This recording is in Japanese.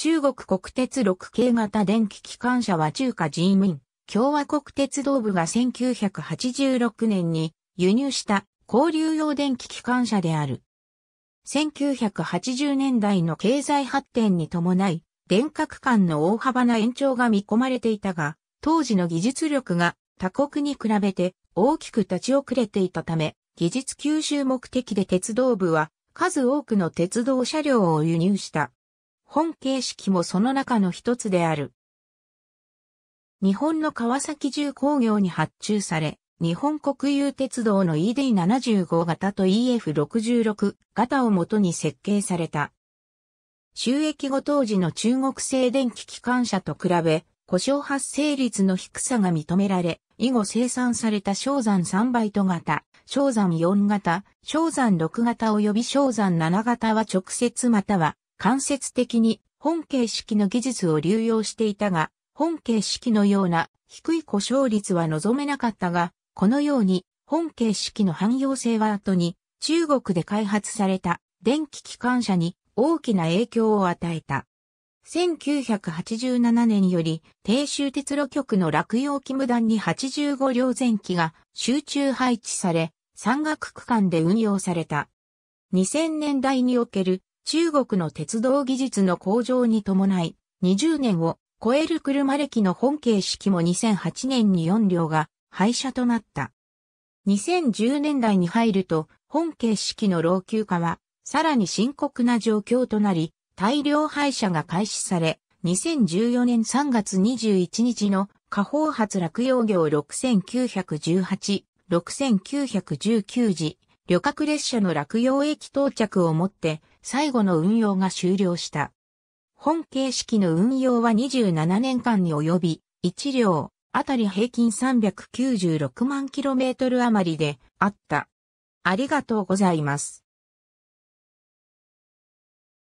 中国国鉄6系型電気機関車は中華人民共和国鉄道部が1986年に輸入した交流用電気機関車である。1980年代の経済発展に伴い、電化区間の大幅な延長が見込まれていたが、当時の技術力が他国に比べて大きく立ち遅れていたため、技術吸収目的で鉄道部は数多くの鉄道車両を輸入した。本形式もその中の一つである。日本の川崎重工業に発注され、日本国有鉄道の ED75 型と EF66 型をもとに設計された。収益後当時の中国製電気機関車と比べ、故障発生率の低さが認められ、以後生産された昇山3バイト型、昇山4型、昇山6型及び昇山7型は直接または間接的に本形式の技術を流用していたが、本形式のような低い故障率は望めなかったが、このように本形式の汎用性は後に中国で開発された電気機関車に大きな影響を与えた。1987年より低周鉄路局の落葉機無断に85両前期が集中配置され、山岳区間で運用された。2000年代における中国の鉄道技術の向上に伴い、20年を超える車歴の本形式も2008年に4両が廃車となった。2010年代に入ると、本形式の老朽化は、さらに深刻な状況となり、大量廃車が開始され、2014年3月21日の下方発落用業6918、6919時、旅客列車の落葉駅到着をもって最後の運用が終了した。本形式の運用は27年間に及び、1両あたり平均396万キロメートル余りであった。ありがとうございます。